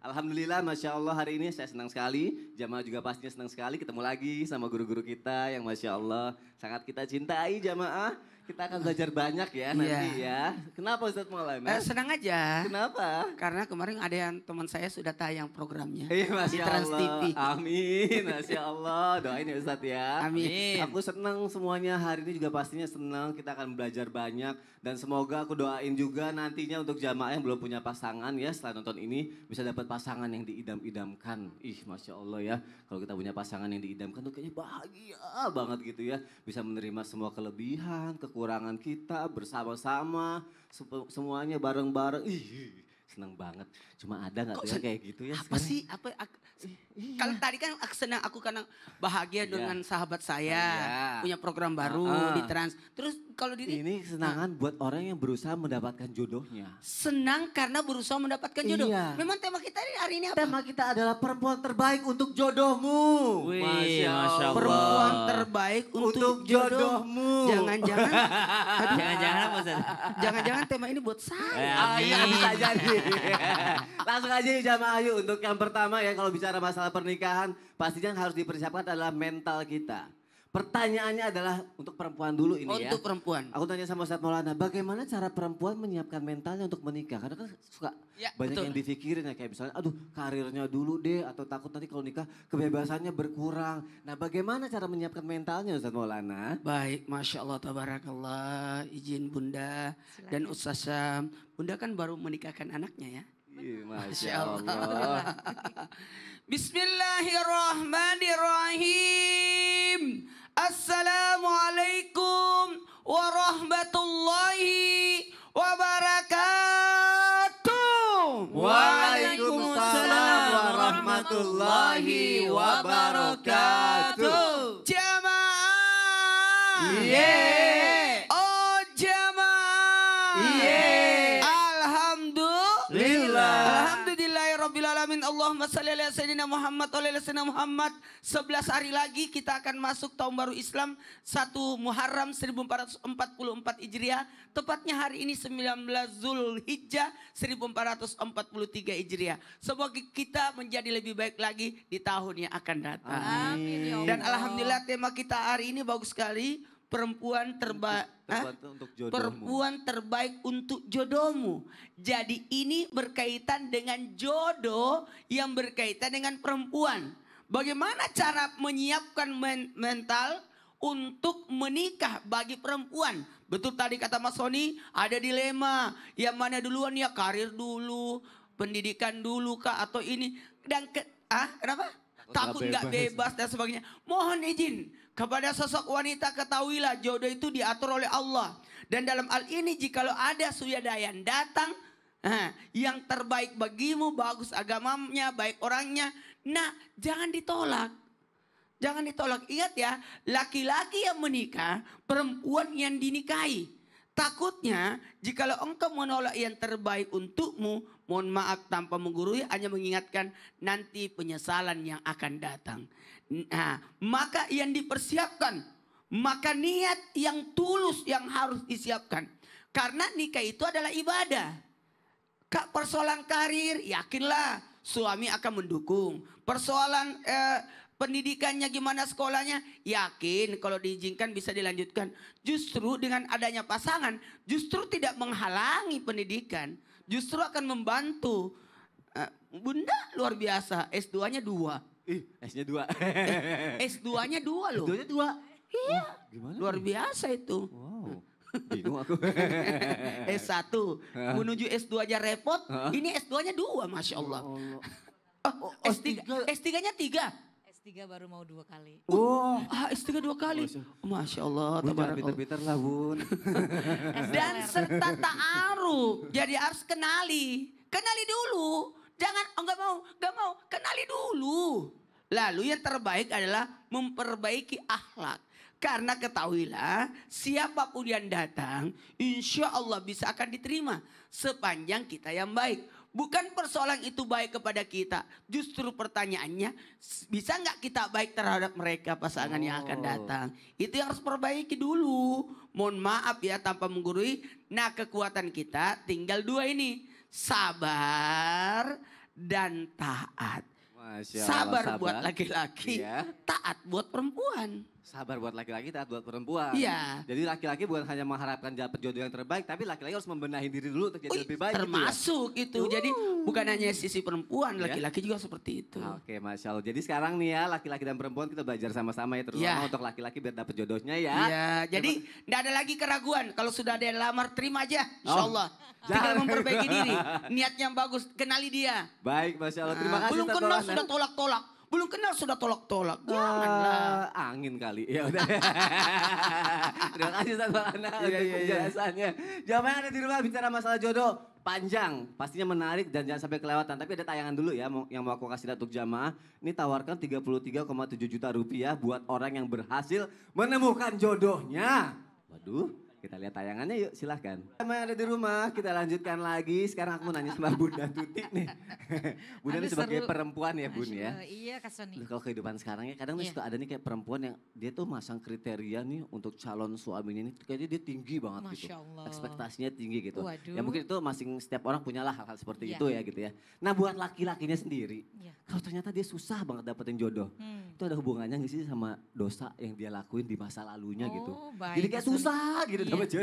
Alhamdulillah, Masya Allah hari ini saya senang sekali. Jamaah juga pastinya senang sekali ketemu lagi sama guru-guru kita yang Masya Allah sangat kita cintai jamaah kita akan belajar banyak ya iya. nanti yeah. ya. Kenapa Ustaz Maulana? Eh, senang aja. Kenapa? Karena kemarin ada yang teman saya sudah tayang programnya. Iya, Masya di Trans Allah. TV. Amin, Masya Allah. Doain ya Ustaz ya. Amin. Aku senang semuanya hari ini juga pastinya senang. Kita akan belajar banyak. Dan semoga aku doain juga nantinya untuk jamaah yang belum punya pasangan ya. Setelah nonton ini bisa dapat pasangan yang diidam-idamkan. Ih, Masya Allah ya. Kalau kita punya pasangan yang diidamkan tuh kayaknya bahagia banget gitu ya. Bisa menerima semua kelebihan, ke kekurangan kita bersama-sama, semuanya bareng-bareng. Ih, seneng banget. Cuma ada nggak tuh kayak gitu ya? Apa sih? Apa Iya. Kalau tadi kan senang aku karena bahagia iya. dengan sahabat saya iya. punya program ah, baru uh, uh. di Trans. Terus kalau diri ini nah. kesenangan uh. buat orang yang berusaha mendapatkan jodohnya. Senang karena berusaha mendapatkan jodoh. Iya. Memang tema kita hari ini apa? Tema kita adalah perempuan terbaik untuk jodohmu. Wih, Masya Allah. Perempuan terbaik untuk, untuk jodohmu. Jangan-jangan jangan-jangan apa Jangan-jangan tema ini buat saya. Iya, bisa jadi. Langsung aja ya, jamaah ayu untuk yang pertama ya kalau bisa bicara masalah pernikahan, pastinya yang harus dipersiapkan adalah mental kita. Pertanyaannya adalah untuk perempuan dulu ini untuk ya. Untuk perempuan. Aku tanya sama Ustaz Maulana, bagaimana cara perempuan menyiapkan mentalnya untuk menikah? Karena kan suka ya, banyak betul. yang difikirin ya. Kayak misalnya, aduh karirnya dulu deh atau takut nanti kalau nikah kebebasannya berkurang. Nah bagaimana cara menyiapkan mentalnya Ustaz Maulana? Baik, Masya Allah, Tabarakallah, izin Bunda Silahkan. dan Ustaz Bunda kan baru menikahkan anaknya ya. Iya, Masya Allah. Bismillahirrahmanirrahim. Assalamualaikum warahmatullahi wabarakatuh. Waalaikumsalam warahmatullahi wabarakatuh. Jamaah. Yeah. Sayyidina Muhammad oleh Sayyidina Muhammad 11 hari lagi kita akan masuk tahun baru Islam 1 Muharram 1444 Hijriah tepatnya hari ini 19 Zulhijjah 1443 Hijriah semoga kita menjadi lebih baik lagi di tahun yang akan datang Amin. Ya dan alhamdulillah tema kita hari ini bagus sekali perempuan terbaik untuk jodohmu. perempuan terbaik untuk jodohmu. Jadi ini berkaitan dengan jodoh yang berkaitan dengan perempuan. Bagaimana cara menyiapkan men mental untuk menikah bagi perempuan. Betul tadi kata Mas Sony, ada dilema. Yang mana duluan ya karir dulu, pendidikan dulu kak? atau ini dan ke, ah kenapa? Takut nggak bebas. bebas dan sebagainya. Mohon izin kepada sosok wanita ketahuilah jodoh itu diatur oleh Allah. Dan dalam hal ini jikalau ada suyadayan datang yang terbaik bagimu, bagus agamanya, baik orangnya. Nah jangan ditolak. Jangan ditolak. Ingat ya, laki-laki yang menikah, perempuan yang dinikahi. Takutnya jikalau engkau menolak yang terbaik untukmu, mohon maaf tanpa menggurui hanya mengingatkan nanti penyesalan yang akan datang. Nah, maka yang dipersiapkan, maka niat yang tulus yang harus disiapkan. Karena nikah itu adalah ibadah. Kak persoalan karir, yakinlah suami akan mendukung. Persoalan eh, pendidikannya gimana sekolahnya, yakin kalau diizinkan bisa dilanjutkan. Justru dengan adanya pasangan, justru tidak menghalangi pendidikan, justru akan membantu. Eh, bunda luar biasa, S2-nya dua Ih, S-nya dua. Eh, S2-nya dua loh. S2-nya dua. Iya. Gimana? Luar biasa itu. Wow. Bingung aku. S1. Menuju S2 aja repot. Ini S2-nya dua, Masya Allah. Ya oh, S3, S3-nya tiga. S3 baru mau dua kali. Oh, oh. ah, S3 dua kali. Masya Allah. Bun, pinter-pinter lah bun. Dan serta ta'aruf. Jadi harus kenali. Kenali dulu Jangan, oh, enggak mau, enggak mau. Kenali dulu. Lalu yang terbaik adalah memperbaiki akhlak. Karena ketahuilah siapapun yang datang insya Allah bisa akan diterima sepanjang kita yang baik. Bukan persoalan itu baik kepada kita. Justru pertanyaannya bisa nggak kita baik terhadap mereka pasangan oh. yang akan oh. datang. Itu yang harus perbaiki dulu. Mohon maaf ya tanpa menggurui. Nah kekuatan kita tinggal dua ini sabar, dan taat. sabar, sabar buat laki-laki, ya. taat buat perempuan sabar buat laki-laki taat buat perempuan. Iya. Jadi laki-laki bukan hanya mengharapkan perjodohan yang terbaik, tapi laki-laki harus membenahi diri dulu untuk jadi Ui, lebih baik. Termasuk gitu ya? itu. Uh. Jadi bukan hanya sisi perempuan, iya. laki-laki yeah. juga seperti itu. Ah, oke, okay, masya Allah. Jadi sekarang nih ya laki-laki dan perempuan kita belajar sama-sama ya, terutama yeah. untuk laki-laki biar dapat jodohnya ya. Iya. Jadi tidak ada lagi keraguan. Kalau sudah ada yang lamar, terima aja. Insya oh. Allah. Oh. Jangan memperbaiki diri. Niatnya yang bagus, kenali dia. Baik, masya Allah. Terima ah. kasih. Belum kenal ya. sudah tolak-tolak belum kenal sudah tolak-tolak. Eh, Janganlah. Uh, angin kali. Ya udah. Terima kasih Ustaz Maulana iya, untuk iya, iya. penjelasannya. Iya. Jamaah ada di rumah bicara masalah jodoh panjang, pastinya menarik dan jangan sampai kelewatan. Tapi ada tayangan dulu ya yang mau aku kasih lihat untuk jamaah. Ini tawarkan 33,7 juta rupiah buat orang yang berhasil menemukan jodohnya. Waduh, kita lihat tayangannya yuk, silahkan. Sama ada di rumah, kita lanjutkan lagi. Sekarang aku mau nanya sama Bunda Tuti nih. Bunda Aduh, sebagai seru. perempuan ya Bun ya. Eh, iya Kak Soni. kalau kehidupan sekarang ya kadang nih iya. suka ada nih kayak perempuan yang dia tuh masang kriteria nih untuk calon suaminya nih. Kayaknya dia tinggi banget gitu. Masya gitu. Allah. Ekspektasinya tinggi gitu. Ya Waduh. Ya mungkin itu masing setiap orang punya lah hal-hal seperti iya. itu ya gitu ya. Nah buat laki-lakinya sendiri, iya. kalau ternyata dia susah banget dapetin jodoh. Hmm. Itu ada hubungannya gak sih sama dosa yang dia lakuin di masa lalunya gitu? oh, gitu. Baik, Jadi kayak susah gitu Iya. ya.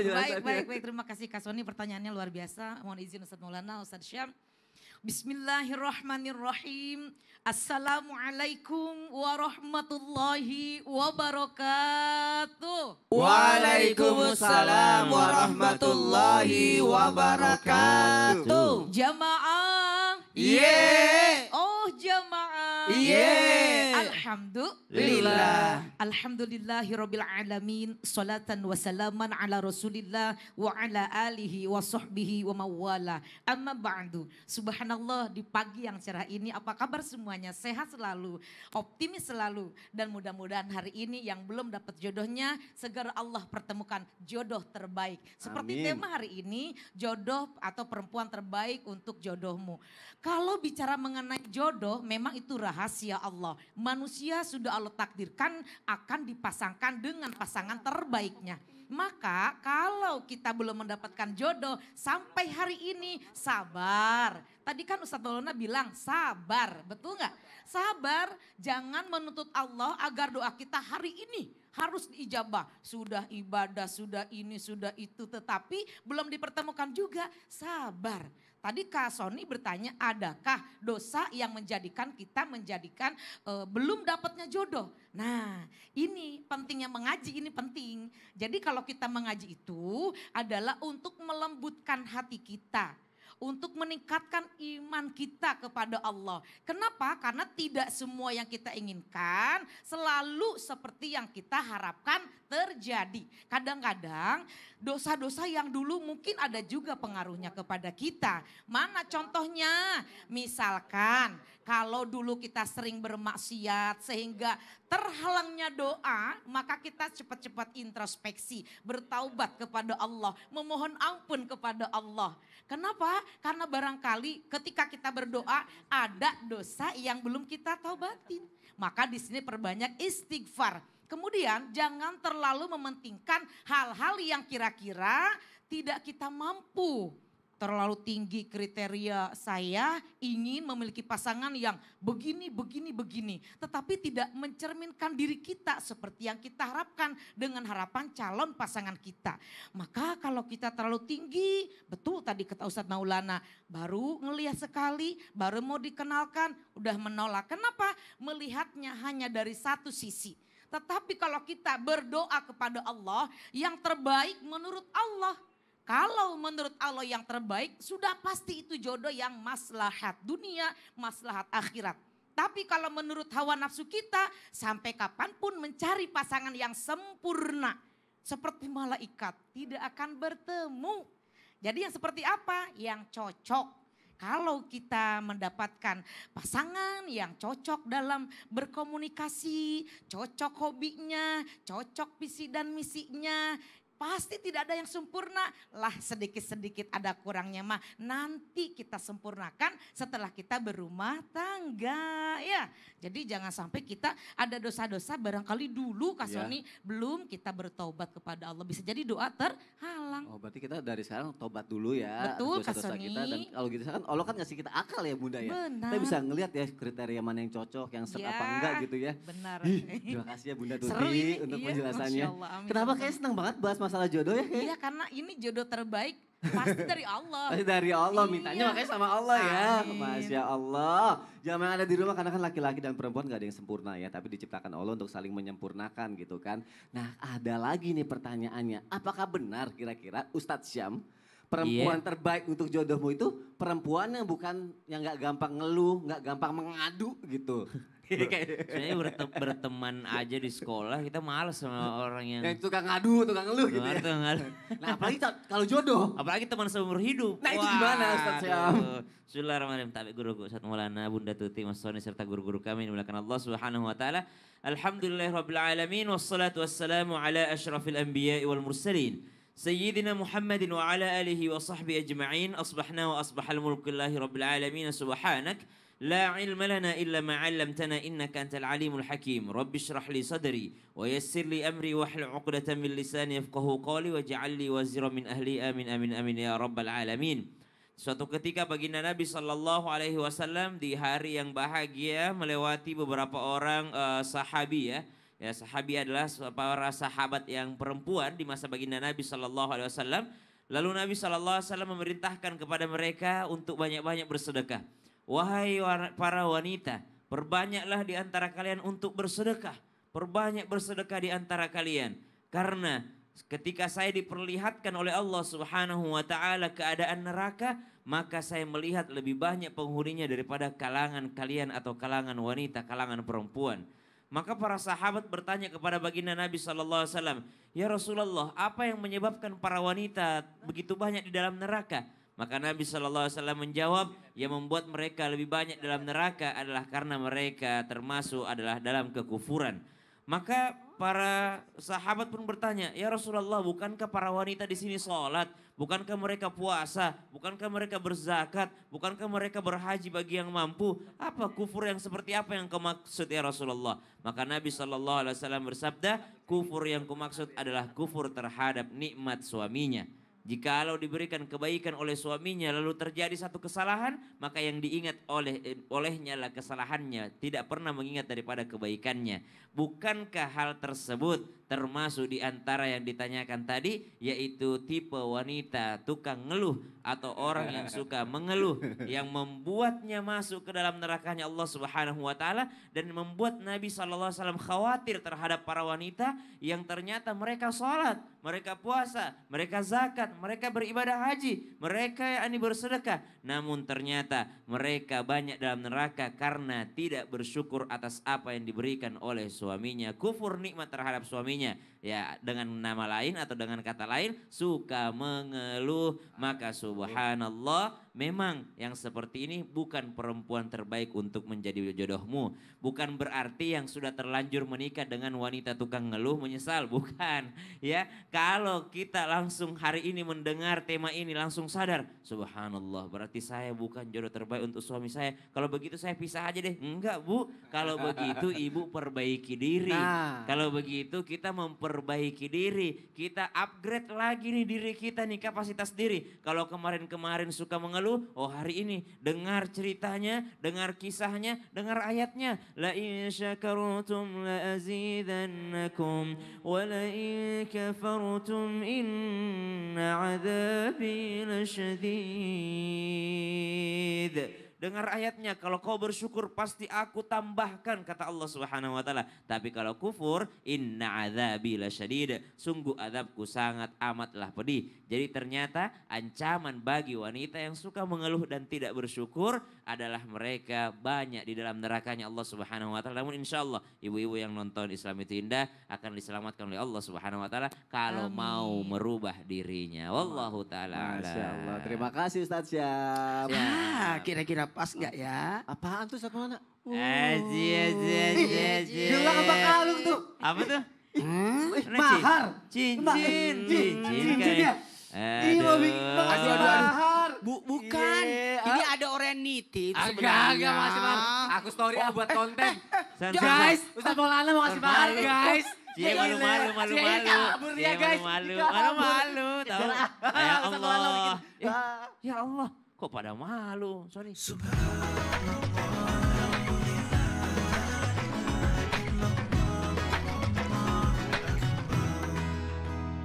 Baik, ya. baik, baik. Terima kasih Kak Soni. pertanyaannya luar biasa. Mohon izin Ustaz Maulana, Ustaz Syam. Bismillahirrahmanirrahim. Assalamualaikum warahmatullahi wabarakatuh. Waalaikumsalam warahmatullahi wabarakatuh. Jamaah. Yeah. Oh jamaah. Yeah. Alhamdulillah. Alhamdulillahi rabbil alamin. Salatan wa salaman ala rasulillah wa ala alihi wa sahbihi wa mawala. Amma ba'du. Subhanallah di pagi yang cerah ini apa kabar semuanya? Sehat selalu, optimis selalu. Dan mudah-mudahan hari ini yang belum dapat jodohnya segera Allah pertemukan jodoh terbaik. Seperti Amin. tema hari ini jodoh atau perempuan terbaik untuk jodohmu. Kalau bicara mengenai jodoh memang itu rahasia Allah. Manusia manusia sudah Allah takdirkan akan dipasangkan dengan pasangan terbaiknya. Maka kalau kita belum mendapatkan jodoh sampai hari ini sabar. Tadi kan Ustaz Maulana bilang sabar, betul nggak? Sabar, jangan menuntut Allah agar doa kita hari ini harus diijabah. Sudah ibadah, sudah ini, sudah itu. Tetapi belum dipertemukan juga, sabar. Tadi Kak Sony bertanya, adakah dosa yang menjadikan kita menjadikan e, belum dapatnya jodoh? Nah, ini pentingnya mengaji, ini penting. Jadi kalau kita mengaji itu adalah untuk melembutkan hati kita untuk meningkatkan iman kita kepada Allah. Kenapa? Karena tidak semua yang kita inginkan selalu seperti yang kita harapkan terjadi. Kadang-kadang dosa-dosa yang dulu mungkin ada juga pengaruhnya kepada kita. Mana contohnya? Misalkan kalau dulu kita sering bermaksiat sehingga terhalangnya doa, maka kita cepat-cepat introspeksi, bertaubat kepada Allah, memohon ampun kepada Allah. Kenapa? Karena barangkali ketika kita berdoa ada dosa yang belum kita taubatin. Maka di sini perbanyak istighfar. Kemudian jangan terlalu mementingkan hal-hal yang kira-kira tidak kita mampu terlalu tinggi kriteria saya ingin memiliki pasangan yang begini, begini, begini. Tetapi tidak mencerminkan diri kita seperti yang kita harapkan dengan harapan calon pasangan kita. Maka kalau kita terlalu tinggi, betul tadi kata Ustadz Maulana, baru ngelihat sekali, baru mau dikenalkan, udah menolak. Kenapa? Melihatnya hanya dari satu sisi. Tetapi kalau kita berdoa kepada Allah, yang terbaik menurut Allah, kalau menurut Allah yang terbaik, sudah pasti itu jodoh yang maslahat dunia, maslahat akhirat. Tapi kalau menurut hawa nafsu kita, sampai kapanpun mencari pasangan yang sempurna. Seperti malaikat, tidak akan bertemu. Jadi yang seperti apa? Yang cocok kalau kita mendapatkan pasangan yang cocok dalam berkomunikasi, cocok hobinya, cocok visi dan misinya, Pasti tidak ada yang sempurna. Lah sedikit-sedikit ada kurangnya mah. Nanti kita sempurnakan setelah kita berumah tangga. ya. Jadi jangan sampai kita ada dosa-dosa barangkali dulu Kak Sony. Ya. Belum kita bertobat kepada Allah. Bisa jadi doa ter doang. Oh berarti kita dari sekarang tobat dulu ya. Betul dosa -dosa kita dan kalau gitu kan Allah kan ngasih kita akal ya bunda ya. Benar. Kita bisa ngelihat ya kriteria mana yang cocok, yang set ya, apa iya, enggak gitu ya. Benar. Ih, terima kasih ya bunda Tuti untuk iya, penjelasannya. Allah, amin, Kenapa kayak senang banget bahas masalah jodoh ya? Iya karena ini jodoh terbaik Pasti dari Allah. Pasti dari Allah, iya. mintanya makanya sama Allah ya. Amin. Masya Allah. Jangan ada di rumah karena kan laki-laki dan perempuan gak ada yang sempurna ya. Tapi diciptakan Allah untuk saling menyempurnakan gitu kan. Nah ada lagi nih pertanyaannya. Apakah benar kira-kira Ustadz Syam Perempuan yeah. terbaik untuk jodohmu itu perempuan yang bukan yang nggak gampang ngeluh, nggak gampang mengadu gitu. Sebenarnya berte berteman aja di sekolah kita males sama orang yang yang tukang ngadu, tukang ngeluh gitu. Ya. Tukang ngadu. Nah, apalagi kalau jodoh, apalagi teman seumur hidup. Nah, itu Wah, gimana Ustaz Syam? Bismillahirrahmanirrahim. Tabik guru guru Ustaz Maulana, Bunda Tuti, Mas Soni serta guru-guru kami dimuliakan Allah Subhanahu wa taala. Alhamdulillahirabbil alamin wassalatu wassalamu ala asyrafil anbiya'i wal mursalin. سيدنا محمد وعلى آله وصحبه أجمعين أصبحنا وأصبح الملك الله رب العالمين سبحانك لا علم لنا إلا ما علمتنا إنك أنت العليم الحكيم رب اشرح لي صدري ويسر لي أمري واحلل عقدة من لساني يفقه قولي واجعل لي وزيرا من أهلي آمين آمين آمين يا رب العالمين Suatu ketika baginda Nabi Shallallahu Alaihi Wasallam di hari yang bahagia melewati beberapa orang uh, sahabi ya, Ya, sahabi adalah para sahabat yang perempuan di masa baginda Nabi Shallallahu Alaihi Wasallam. Lalu Nabi Shallallahu Alaihi Wasallam memerintahkan kepada mereka untuk banyak-banyak bersedekah. Wahai para wanita, perbanyaklah di antara kalian untuk bersedekah. Perbanyak bersedekah di antara kalian. Karena ketika saya diperlihatkan oleh Allah Subhanahu wa taala keadaan neraka, maka saya melihat lebih banyak penghuninya daripada kalangan kalian atau kalangan wanita, kalangan perempuan. Maka para sahabat bertanya kepada baginda Nabi saw. ya Rasulullah, apa yang menyebabkan para wanita begitu banyak di dalam neraka? Maka Nabi saw menjawab, yang membuat mereka lebih banyak dalam neraka adalah karena mereka termasuk adalah dalam kekufuran. Maka para sahabat pun bertanya, "Ya Rasulullah, bukankah para wanita di sini sholat? Bukankah mereka puasa? Bukankah mereka berzakat? Bukankah mereka berhaji bagi yang mampu? Apa kufur yang seperti apa yang kau maksud ya Rasulullah?" Maka Nabi Shallallahu alaihi wasallam bersabda, "Kufur yang kumaksud adalah kufur terhadap nikmat suaminya." Jikalau diberikan kebaikan oleh suaminya lalu terjadi satu kesalahan, maka yang diingat oleh olehnya lah kesalahannya, tidak pernah mengingat daripada kebaikannya. Bukankah hal tersebut termasuk di antara yang ditanyakan tadi yaitu tipe wanita tukang ngeluh atau orang yang suka mengeluh yang membuatnya masuk ke dalam nerakanya Allah Subhanahu wa taala dan membuat Nabi sallallahu alaihi wasallam khawatir terhadap para wanita yang ternyata mereka sholat, mereka puasa, mereka zakat zakat, mereka beribadah haji, mereka yang bersedekah. Namun ternyata mereka banyak dalam neraka karena tidak bersyukur atas apa yang diberikan oleh suaminya. Kufur nikmat terhadap suaminya. Ya dengan nama lain atau dengan kata lain suka mengeluh. Maka subhanallah memang yang seperti ini bukan perempuan terbaik untuk menjadi jodohmu. Bukan berarti yang sudah terlanjur menikah dengan wanita tukang ngeluh menyesal. Bukan ya kalau kita langsung hari ini ini mendengar tema ini langsung sadar. Subhanallah berarti saya bukan jodoh terbaik untuk suami saya. Kalau begitu saya pisah aja deh. Enggak bu. Kalau begitu ibu perbaiki diri. Nah. Kalau begitu kita memperbaiki diri. Kita upgrade lagi nih diri kita nih kapasitas diri. Kalau kemarin-kemarin suka mengeluh. Oh hari ini dengar ceritanya. Dengar kisahnya. Dengar ayatnya. La in syakartum la azidannakum. Wa la in kafartum inna عذابي لشديد Dengar ayatnya, kalau kau bersyukur pasti aku tambahkan kata Allah Subhanahu wa taala. Tapi kalau kufur, inna adzabi lasyadid. Sungguh azabku sangat amatlah pedih. Jadi ternyata ancaman bagi wanita yang suka mengeluh dan tidak bersyukur adalah mereka banyak di dalam nerakanya Allah Subhanahu wa taala. Namun insya Allah ibu-ibu yang nonton Islam itu indah akan diselamatkan oleh Allah Subhanahu wa taala kalau Amin. mau merubah dirinya. Wallahu taala. Terima kasih Ustaz Syam. Ya, kira-kira pas nggak ya? Apaan tuh satu anak? Aji, aji, aji, aji. Bilang apa kalung tuh? Apa tuh? Hmm? Mahar. Cincin. Cincin, cincin ya? Aduh. Aduh, aduh, aduh. Bu, bukan. Yeah. Iya. Ini ada orang nitip Agak, agak masih mahar. Aku story oh, buat konten. Eh, eh, guys, Ustaz Maulana mau kasih mahar guys. Cie iya, iya. malu malu malu malu. Kabur ya, guys. Malu malu malu malu tahu. Ya Allah. Eh, ya Allah. kepada malu sorry Subhanallah.